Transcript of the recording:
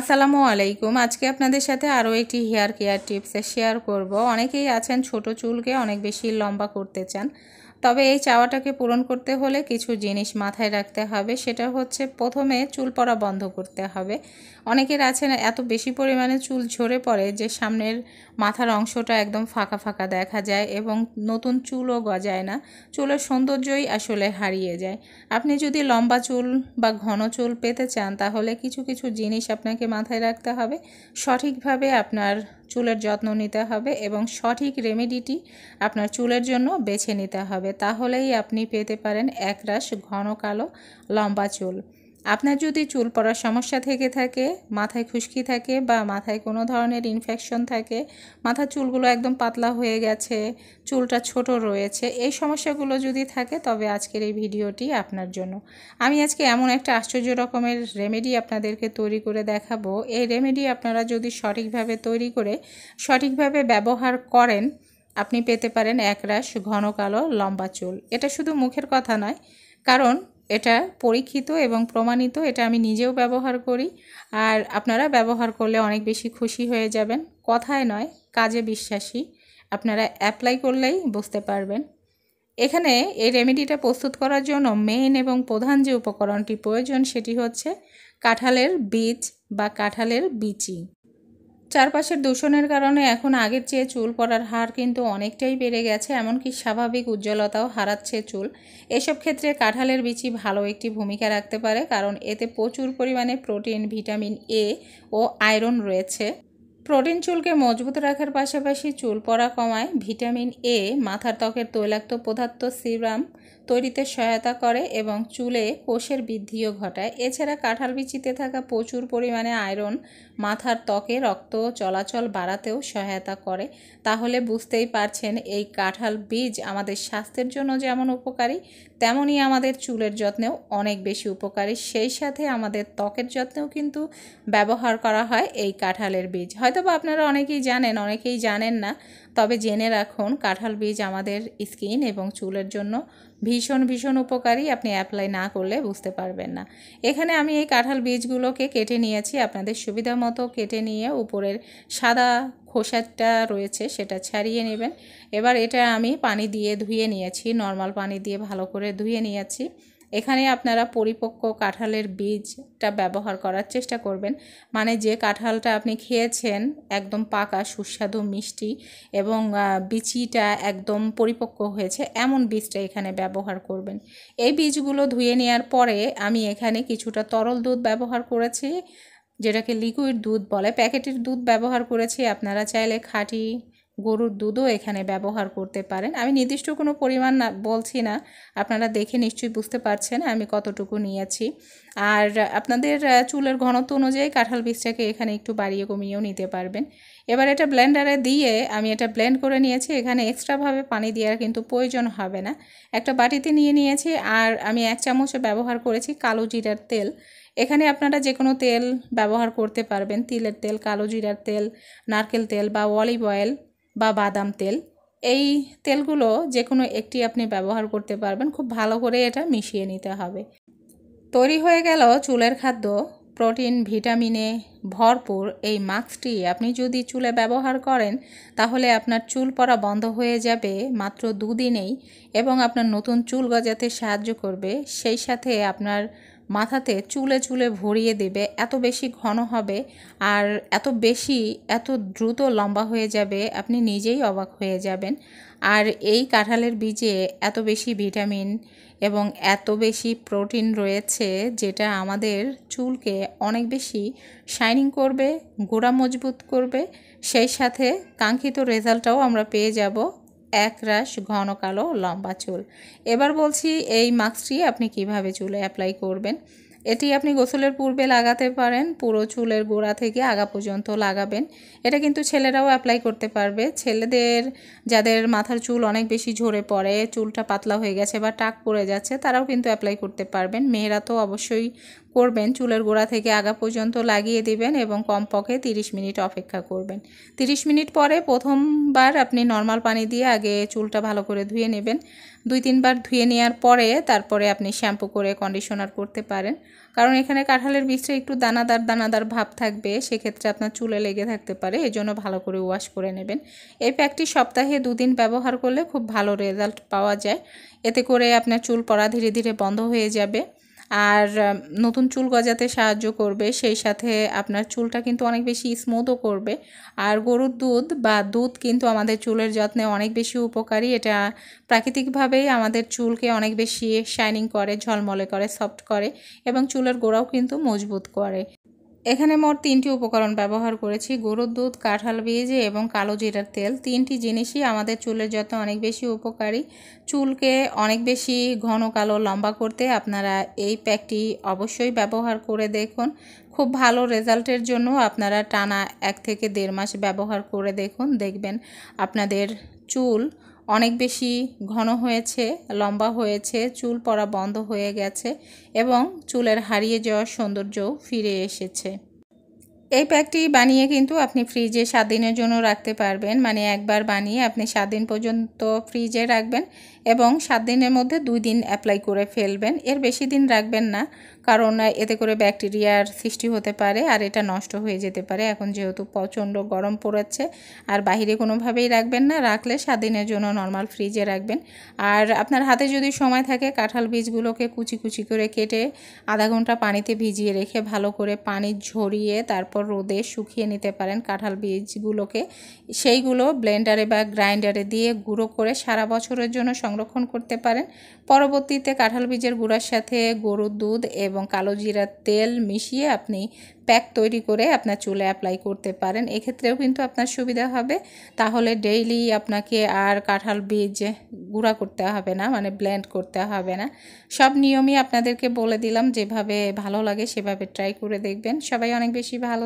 আসসালামু আলাইকুম আজকে আপনাদের সাথে আরও একটি হেয়ার কেয়ার টিপস শেয়ার করব অনেকেই আছেন ছোট চুলকে অনেক বেশি লম্বা করতে চান তবে এই চাওয়াটাকে পূরণ করতে হলে কিছু জিনিস মাথায় রাখতে হবে সেটা হচ্ছে প্রথমে চুল পড়া বন্ধ করতে হবে অনেকের আছে না এত বেশি পরিমাণে চুল ঝরে পড়ে যে সামনের মাথার অংশটা একদম ফাঁকা ফাঁকা দেখা যায় এবং নতুন চুলও গজায় না চুলের সৌন্দর্যই আসলে হারিয়ে যায় আপনি যদি লম্বা চুল বা ঘন চুল পেতে চান তাহলে কিছু কিছু জিনিস আপনাকে মাথায় রাখতে হবে সঠিকভাবে আপনার চুলের যত্ন নিতে হবে এবং সঠিক রেমেডিটি আপনার চুলের জন্য বেছে নিতে হবে তাহলেই আপনি পেতে পারেন একরাশ ঘন কালো লম্বা চুল আপনার যদি চুল পড়ার সমস্যা থেকে থাকে মাথায় খুশকি থাকে বা মাথায় কোনো ধরনের ইনফেকশন থাকে মাথার চুলগুলো একদম পাতলা হয়ে গেছে চুলটা ছোট রয়েছে এই সমস্যাগুলো যদি থাকে তবে আজকের এই ভিডিওটি আপনার জন্য আমি আজকে এমন একটা আশ্চর্য রকমের রেমেডি আপনাদেরকে তৈরি করে দেখাবো এই রেমেডি আপনারা যদি সঠিকভাবে তৈরি করে সঠিকভাবে ব্যবহার করেন আপনি পেতে পারেন একরাশ ঘন কালো লম্বা চুল এটা শুধু মুখের কথা নয় কারণ এটা পরীক্ষিত এবং প্রমাণিত এটা আমি নিজেও ব্যবহার করি আর আপনারা ব্যবহার করলে অনেক বেশি খুশি হয়ে যাবেন কথায় নয় কাজে বিশ্বাসী আপনারা অ্যাপ্লাই করলেই বুঝতে পারবেন এখানে এই রেমেডিটা প্রস্তুত করার জন্য মেইন এবং প্রধান যে উপকরণটি প্রয়োজন সেটি হচ্ছে কাঁঠালের বীজ বা কাঁঠালের বিচি চারপাশের দূষণের কারণে এখন আগের চেয়ে চুল পড়ার হার কিন্তু অনেকটাই বেড়ে গেছে এমনকি স্বাভাবিক উজ্জ্বলতাও হারাচ্ছে চুল এসব ক্ষেত্রে কাঁঠালের বিচি ভালো একটি ভূমিকা রাখতে পারে কারণ এতে প্রচুর পরিমাণে প্রোটিন ভিটামিন এ ও আয়রন রয়েছে প্রোটিন চুলকে মজবুত রাখার পাশাপাশি চুল পড়া কমায় ভিটামিন এ মাথার ত্বকের তৈলাক্ত পদার্থ সিরাম তৈরিতে সহায়তা করে এবং চুলে কোষের বৃদ্ধিও ঘটায় এছাড়া কাঁঠাল বিচিতে থাকা প্রচুর পরিমাণে আয়রন মাথার ত্বকে রক্ত চলাচল বাড়াতেও সহায়তা করে তাহলে বুঝতেই পারছেন এই কাঁঠাল বীজ আমাদের স্বাস্থ্যের জন্য যেমন উপকারী তেমনই আমাদের চুলের যত্নেও অনেক বেশি উপকারী সেই সাথে আমাদের ত্বকের যত্নেও কিন্তু ব্যবহার করা হয় এই কাঁঠালের বীজ হয়তো বা আপনারা অনেকেই জানেন অনেকেই জানেন না তবে জেনে রাখুন কাঁঠাল বীজ আমাদের স্কিন এবং চুলের জন্য ভীষণ ভীষণ উপকারী আপনি অ্যাপ্লাই না করলে বুঝতে পারবেন না এখানে আমি এই কাঁঠাল বীজগুলোকে কেটে নিয়েছি আপনাদের সুবিধা মতো কেটে নিয়ে উপরের সাদা খোসাটা রয়েছে সেটা ছাড়িয়ে নেবেন এবার এটা আমি পানি দিয়ে ধুয়ে নিয়েছি নর্মাল পানি দিয়ে ভালো করে ধুয়ে নিয়েছি এখানে আপনারা পরিপক্ক কাঁঠালের বীজটা ব্যবহার করার চেষ্টা করবেন মানে যে কাঁঠালটা আপনি খেয়েছেন একদম পাকা সুস্বাদু মিষ্টি এবং বিচিটা একদম পরিপক্ক হয়েছে এমন বীজটা এখানে ব্যবহার করবেন এই বীজগুলো ধুয়ে নেওয়ার পরে আমি এখানে কিছুটা তরল দুধ ব্যবহার করেছি যেটাকে লিকুইড দুধ বলে প্যাকেটের দুধ ব্যবহার করেছি আপনারা চাইলে খাঁটি গরুর দুধও এখানে ব্যবহার করতে পারেন আমি নির্দিষ্ট কোনো পরিমাণ না বলছি না আপনারা দেখে নিশ্চয়ই বুঝতে পারছেন আমি কতটুকু নিয়েছি আর আপনাদের চুলের ঘনত্ব অনুযায়ী কাঁঠাল বীজটাকে এখানে একটু বাড়িয়ে কমিয়েও নিতে পারবেন এবার এটা ব্লেন্ডারে দিয়ে আমি এটা ব্লেন্ড করে নিয়েছি এখানে এক্সট্রাভাবে পানি দেওয়ার কিন্তু প্রয়োজন হবে না একটা বাটিতে নিয়ে নিয়েছি আর আমি এক চামচে ব্যবহার করেছি কালো জিরার তেল এখানে আপনারা যে কোনো তেল ব্যবহার করতে পারবেন তিলের তেল কালো জিরার তেল নারকেল তেল বা অলিভ অয়েল বা বাদাম তেল এই তেলগুলো যে কোনো একটি আপনি ব্যবহার করতে পারবেন খুব ভালো করে এটা মিশিয়ে নিতে হবে তৈরি হয়ে গেল চুলের খাদ্য প্রোটিন ভিটামিনে ভরপুর এই মাস্কটি আপনি যদি চুলে ব্যবহার করেন তাহলে আপনার চুল পরা বন্ধ হয়ে যাবে মাত্র দুদিনেই এবং আপনার নতুন চুল গজাতে সাহায্য করবে সেই সাথে আপনার মাথাতে চুলে চুলে ভরিয়ে দেবে এত বেশি ঘন হবে আর এত বেশি এত দ্রুত লম্বা হয়ে যাবে আপনি নিজেই অবাক হয়ে যাবেন আর এই কাঁঠালের বীজে এত বেশি ভিটামিন এবং এত বেশি প্রোটিন রয়েছে যেটা আমাদের চুলকে অনেক বেশি শাইনিং করবে গোড়া মজবুত করবে সেই সাথে কাঙ্ক্ষিত রেজাল্টটাও আমরা পেয়ে যাব একরাশ ঘন কালো লম্বা চুল এবার বলছি এই মাস্কটি আপনি কিভাবে চুলে অ্যাপ্লাই করবেন এটি আপনি গোসলের পূর্বে লাগাতে পারেন পুরো চুলের গোড়া থেকে আগা পর্যন্ত লাগাবেন এটা কিন্তু ছেলেরাও অ্যাপ্লাই করতে পারবে ছেলেদের যাদের মাথার চুল অনেক বেশি ঝরে পড়ে চুলটা পাতলা হয়ে গেছে বা টাক পড়ে যাচ্ছে তারাও কিন্তু অ্যাপ্লাই করতে পারবেন মেয়েরা তো অবশ্যই করবেন চুলের গোড়া থেকে আগা পর্যন্ত লাগিয়ে দিবেন এবং কমপক্ষে তিরিশ মিনিট অপেক্ষা করবেন তিরিশ মিনিট পরে প্রথমবার আপনি নর্মাল পানি দিয়ে আগে চুলটা ভালো করে ধুয়ে নেবেন দুই তিনবার ধুয়ে নেওয়ার পরে তারপরে আপনি শ্যাম্পু করে কন্ডিশনার করতে পারেন কারণ এখানে কাঁঠালের বীজটা একটু দানাদার দানাদার ভাব থাকবে সেক্ষেত্রে আপনার চুলে লেগে থাকতে পারে এজন্য ভালো করে ওয়াশ করে নেবেন এই প্যাকটি সপ্তাহে দুদিন ব্যবহার করলে খুব ভালো রেজাল্ট পাওয়া যায় এতে করে আপনার চুল পড়া ধীরে ধীরে বন্ধ হয়ে যাবে আর নতুন চুল গজাতে সাহায্য করবে সেই সাথে আপনার চুলটা কিন্তু অনেক বেশি স্মুথও করবে আর গরুর দুধ বা দুধ কিন্তু আমাদের চুলের যত্নে অনেক বেশি উপকারী এটা প্রাকৃতিকভাবেই আমাদের চুলকে অনেক বেশি শাইনিং করে ঝলমলে করে সফট করে এবং চুলের গোড়াও কিন্তু মজবুত করে এখানে মোট তিনটি উপকরণ ব্যবহার করেছি গরুর দুধ কাঁঠাল বীজ এবং কালো জিরার তেল তিনটি জিনিসই আমাদের চুলের যত্ন অনেক বেশি উপকারী চুলকে অনেক বেশি ঘন কালো লম্বা করতে আপনারা এই প্যাকটি অবশ্যই ব্যবহার করে দেখুন খুব ভালো রেজাল্টের জন্য আপনারা টানা এক থেকে দেড় মাস ব্যবহার করে দেখুন দেখবেন আপনাদের চুল অনেক বেশি ঘন হয়েছে লম্বা হয়েছে চুল পড়া বন্ধ হয়ে গেছে এবং চুলের হারিয়ে যাওয়ার সৌন্দর্যও ফিরে এসেছে এই প্যাকটি বানিয়ে কিন্তু আপনি ফ্রিজে সাত দিনের জন্য রাখতে পারবেন মানে একবার বানিয়ে আপনি সাত দিন পর্যন্ত ফ্রিজে রাখবেন এবং সাত দিনের মধ্যে দুই দিন অ্যাপ্লাই করে ফেলবেন এর বেশি দিন রাখবেন না কারণ এতে করে ব্যাকটেরিয়ার সৃষ্টি হতে পারে আর এটা নষ্ট হয়ে যেতে পারে এখন যেহেতু প্রচণ্ড গরম পড়েছে আর বাহিরে কোনোভাবেই রাখবেন না রাখলে সাত দিনের জন্য নর্মাল ফ্রিজে রাখবেন আর আপনার হাতে যদি সময় থাকে কাঁঠাল বীজগুলোকে কুচি কুচি করে কেটে আধা ঘন্টা পানিতে ভিজিয়ে রেখে ভালো করে পানি ঝরিয়ে তারপর তারপর রোদে শুকিয়ে নিতে পারেন কাঁঠাল বীজগুলোকে সেইগুলো ব্লেন্ডারে বা গ্রাইন্ডারে দিয়ে গুঁড়ো করে সারা বছরের জন্য সংরক্ষণ করতে পারেন পরবর্তীতে কাঁঠাল বীজের গুঁড়ার সাথে গরুর দুধ এবং কালো জিরার তেল মিশিয়ে আপনি প্যাক তৈরি করে আপনার চুলে অ্যাপ্লাই করতে পারেন এক্ষেত্রেও কিন্তু আপনার সুবিধা হবে তাহলে ডেইলি আপনাকে আর কাঁঠাল বীজ গুঁড়া করতে হবে না মানে ব্লেন্ড করতে হবে না সব নিয়মই আপনাদেরকে বলে দিলাম যেভাবে ভালো লাগে সেভাবে ট্রাই করে দেখবেন সবাই অনেক বেশি ভালো